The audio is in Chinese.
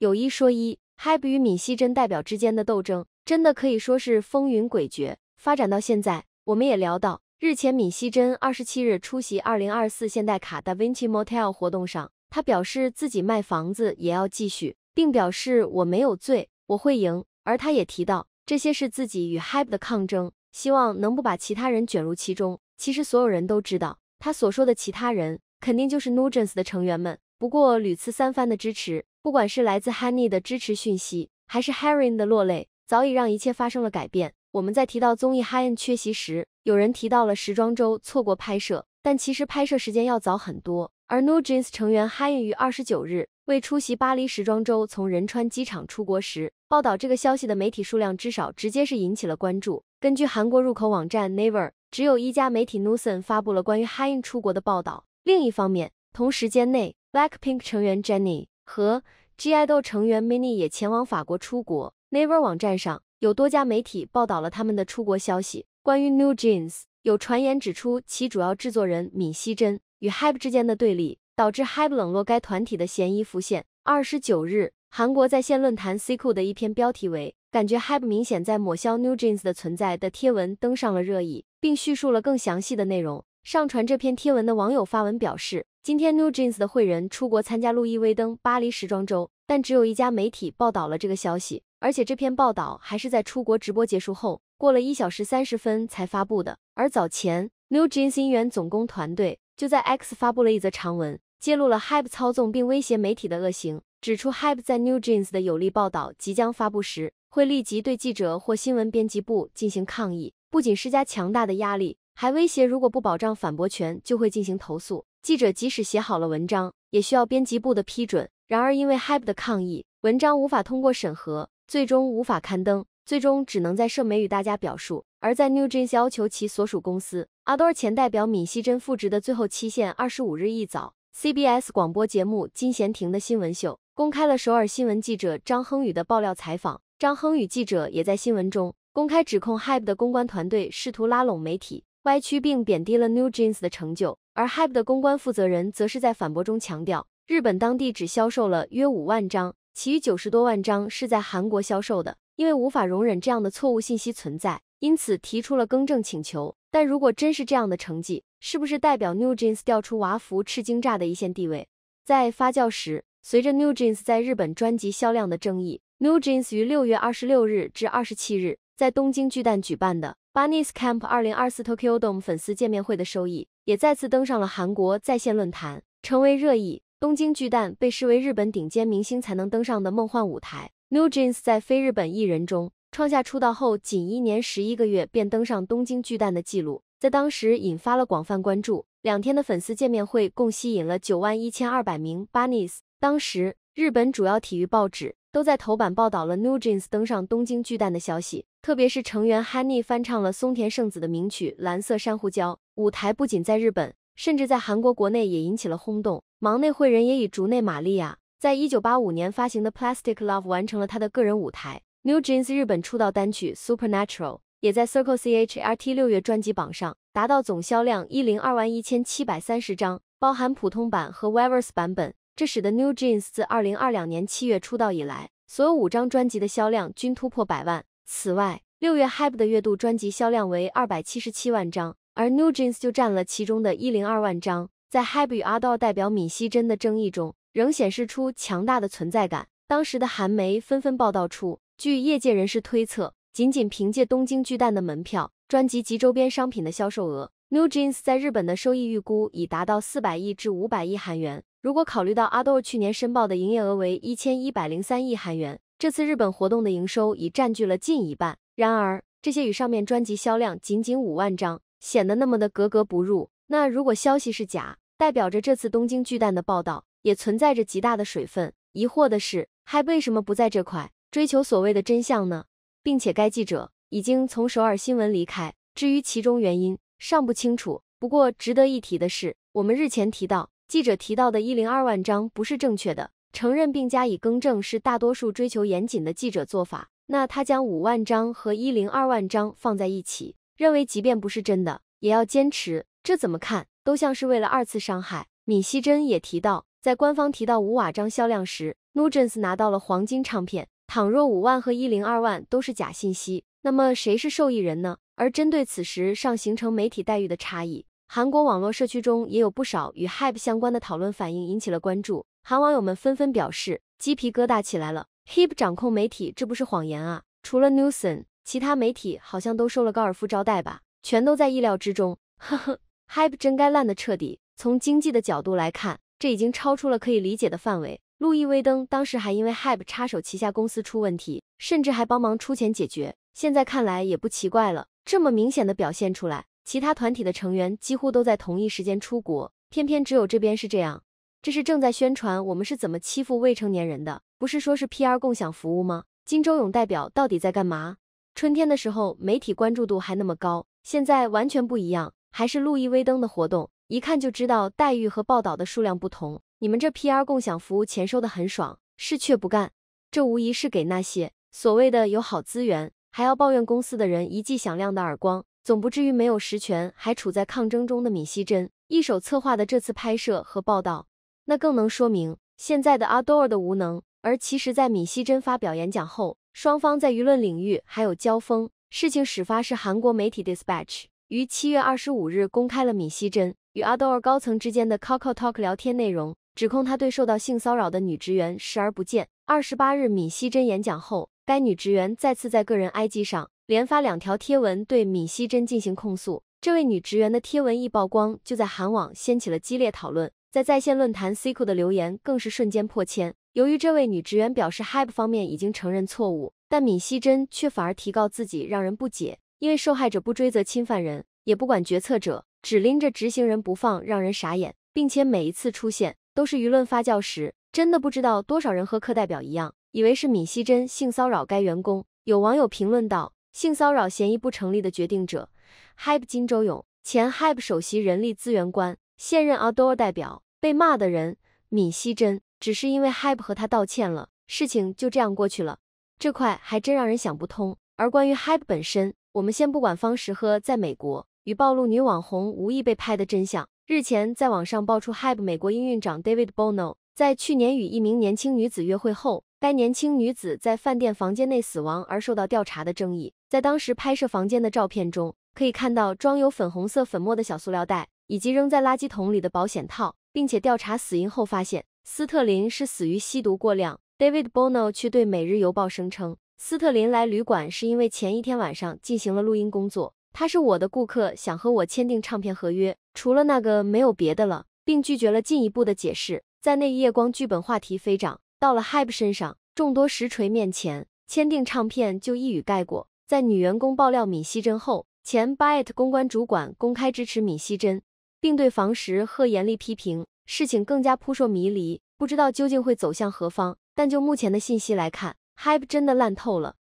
有一说一，Hype 与闵熙珍代表之间的斗争真的可以说是风云诡谲。发展到现在，我们也聊到，日前闵熙珍二十七日出席二零二四现代卡 Da Vinci Motel 活动上，他表示自己卖房子也要继续，并表示我没有罪，我会赢。而他也提到，这些是自己与 Hype 的抗争，希望能不把其他人卷入其中。其实所有人都知道，他所说的其他人肯定就是 n u g e n t s 的成员们。不过，屡次三番的支持，不管是来自 Honey 的支持讯息，还是 Herring 的落泪，早已让一切发生了改变。我们在提到综艺 h a i n 缺席时，有人提到了时装周错过拍摄，但其实拍摄时间要早很多。而 New Jeans 成员 h e i n g 于二十九日为出席巴黎时装周从仁川机场出国时，报道这个消息的媒体数量之少，直接是引起了关注。根据韩国入口网站 Naver，只有一家媒体 Nusen 发布了关于 h a i n 出国的报道。另一方面，同时间内。BLACKPINK 成员 Jennie 和 g i d o l 成员 MINI 也前往法国出国。Never 网站上有多家媒体报道了他们的出国消息。关于 New Jeans，有传言指出其主要制作人闵熙珍与 Hype 之间的对立，导致 Hype 冷落该团体的嫌疑浮现。二十九日，韩国在线论坛 c q 的一篇标题为“感觉 Hype 明显在抹消 New Jeans 的存在”的贴文登上了热议，并叙述了更详细的内容。上传这篇贴文的网友发文表示，今天 NewJeans 的会员出国参加路易威登巴黎时装周，但只有一家媒体报道了这个消息，而且这篇报道还是在出国直播结束后过了一小时三十分才发布的。而早前 NewJeans 音源总工团队就在 X 发布了一则长文，揭露了 Hype 操纵并威胁媒体的恶行，指出 Hype 在 NewJeans 的有力报道即将发布时，会立即对记者或新闻编辑部进行抗议，不仅施加强大的压力。还威胁，如果不保障反驳权，就会进行投诉。记者即使写好了文章，也需要编辑部的批准。然而，因为 Hype 的抗议，文章无法通过审核，最终无法刊登。最终只能在社媒与大家表述。而在 NewJeans 要求其所属公司阿多尔前代表闵熙珍复职的最后期限二十五日一早，CBS 广播节目金贤廷的新闻秀公开了首尔新闻记者张亨宇的爆料采访。张亨宇记者也在新闻中公开指控 Hype 的公关团队试图拉拢媒体。歪曲并贬低了 New Jeans 的成就，而 Hype 的公关负责人则是在反驳中强调，日本当地只销售了约五万张，其余九十多万张是在韩国销售的。因为无法容忍这样的错误信息存在，因此提出了更正请求。但如果真是这样的成绩，是不是代表 New Jeans 掉出娃服吃惊炸的一线地位？在发酵时，随着 New Jeans 在日本专辑销量的争议，New Jeans 于六月二十六日至二十七日在东京巨蛋举办的。Bunnies Camp 二零二四 Tokyo Dome 粉丝见面会的收益也再次登上了韩国在线论坛，成为热议。东京巨蛋被视为日本顶尖明星才能登上的梦幻舞台。New Jeans 在非日本艺人中创下出道后仅一年十一个月便登上东京巨蛋的记录，在当时引发了广泛关注。两天的粉丝见面会共吸引了九万一千二百名 Bunnies。当时，日本主要体育报纸。都在头版报道了 New Jeans 登上东京巨蛋的消息，特别是成员 Honey 翻唱了松田圣子的名曲《蓝色珊瑚礁》。舞台不仅在日本，甚至在韩国国内也引起了轰动。忙内惠人也以竹内玛利亚在一九八五年发行的《Plastic Love》完成了他的个人舞台。New Jeans 日本出道单曲《Supernatural》也在 Circle Chart 六月专辑榜上达到总销量一零二万一千七百三十张，包含普通版和 Weverse 版本。这使得 New Jeans 自二零二两年七月出道以来，所有五张专辑的销量均突破百万。此外，六月 Hype 的月度专辑销量为二百七十七万张，而 New Jeans 就占了其中的一零二万张。在 Hype 与阿道代表闵熙珍的争议中，仍显示出强大的存在感。当时的韩媒纷纷报道出，据业界人士推测，仅仅凭借东京巨蛋的门票、专辑及周边商品的销售额，New Jeans 在日本的收益预估已达到四百亿至五百亿韩元。如果考虑到阿豆去年申报的营业额为一千一百零三亿韩元，这次日本活动的营收已占据了近一半。然而，这些与上面专辑销量仅仅五万张，显得那么的格格不入。那如果消息是假，代表着这次东京巨蛋的报道也存在着极大的水分。疑惑的是，还为什么不在这块追求所谓的真相呢？并且，该记者已经从首尔新闻离开，至于其中原因尚不清楚。不过，值得一提的是，我们日前提到。记者提到的一零二万张不是正确的，承认并加以更正是大多数追求严谨的记者做法。那他将五万张和一零二万张放在一起，认为即便不是真的，也要坚持，这怎么看都像是为了二次伤害。闵熙珍也提到，在官方提到五瓦张销量时，Nu g e n t s 拿到了黄金唱片。倘若五万和一零二万都是假信息，那么谁是受益人呢？而针对此时尚形成媒体待遇的差异。韩国网络社区中也有不少与 Hype 相关的讨论，反应引起了关注。韩网友们纷纷表示，鸡皮疙瘩起来了。Hype 掌控媒体，这不是谎言啊！除了 Nielsen，其他媒体好像都收了高尔夫招待吧？全都在意料之中。呵呵，Hype 真该烂得彻底。从经济的角度来看，这已经超出了可以理解的范围。路易威登当时还因为 Hype 插手旗下公司出问题，甚至还帮忙出钱解决，现在看来也不奇怪了。这么明显的表现出来。其他团体的成员几乎都在同一时间出国，偏偏只有这边是这样。这是正在宣传我们是怎么欺负未成年人的，不是说是 P R 共享服务吗？金周勇代表到底在干嘛？春天的时候媒体关注度还那么高，现在完全不一样。还是路易威登的活动，一看就知道待遇和报道的数量不同。你们这 P R 共享服务钱收的很爽，事却不干，这无疑是给那些所谓的有好资源还要抱怨公司的人一记响亮的耳光。总不至于没有实权，还处在抗争中的闵熙珍一手策划的这次拍摄和报道，那更能说明现在的阿斗尔的无能。而其实，在闵熙珍发表演讲后，双方在舆论领域还有交锋。事情始发是韩国媒体 Dispatch 于七月二十五日公开了闵熙珍与阿斗尔高层之间的 Coco Talk 聊天内容，指控他对受到性骚扰的女职员视而不见。二十八日，闵熙珍演讲后，该女职员再次在个人 IG 上。连发两条贴文对闵熙珍进行控诉，这位女职员的贴文一曝光，就在韩网掀起了激烈讨论，在在线论坛 c i o 的留言更是瞬间破千。由于这位女职员表示 Hype 方面已经承认错误，但闵熙珍却反而提高自己，让人不解。因为受害者不追责侵犯人，也不管决策者，只拎着执行人不放，让人傻眼。并且每一次出现都是舆论发酵时，真的不知道多少人和课代表一样，以为是闵熙珍性骚扰该员工。有网友评论道。性骚扰嫌疑不成立的决定者，Hype 金周勇前 Hype 首席人力资源官，现任 a u d o r 代表。被骂的人闵熙珍，只是因为 Hype 和他道歉了，事情就这样过去了。这块还真让人想不通。而关于 Hype 本身，我们先不管方时赫在美国与暴露女网红无意被拍的真相。日前在网上爆出，Hype 美国营运长 David Bono 在去年与一名年轻女子约会后。该年轻女子在饭店房间内死亡而受到调查的争议，在当时拍摄房间的照片中，可以看到装有粉红色粉末的小塑料袋，以及扔在垃圾桶里的保险套，并且调查死因后发现斯特林是死于吸毒过量。David Bono 却对《每日邮报》声称，斯特林来旅馆是因为前一天晚上进行了录音工作，他是我的顾客，想和我签订唱片合约，除了那个没有别的了，并拒绝了进一步的解释。在那一夜，光剧本话题飞涨。到了 Hype 身上，众多实锤面前，签订唱片就一语盖过。在女员工爆料闵熙珍后，前 b y t 公关主管公开支持闵熙珍，并对房石赫严厉批评，事情更加扑朔迷离，不知道究竟会走向何方。但就目前的信息来看，Hype 真的烂透了。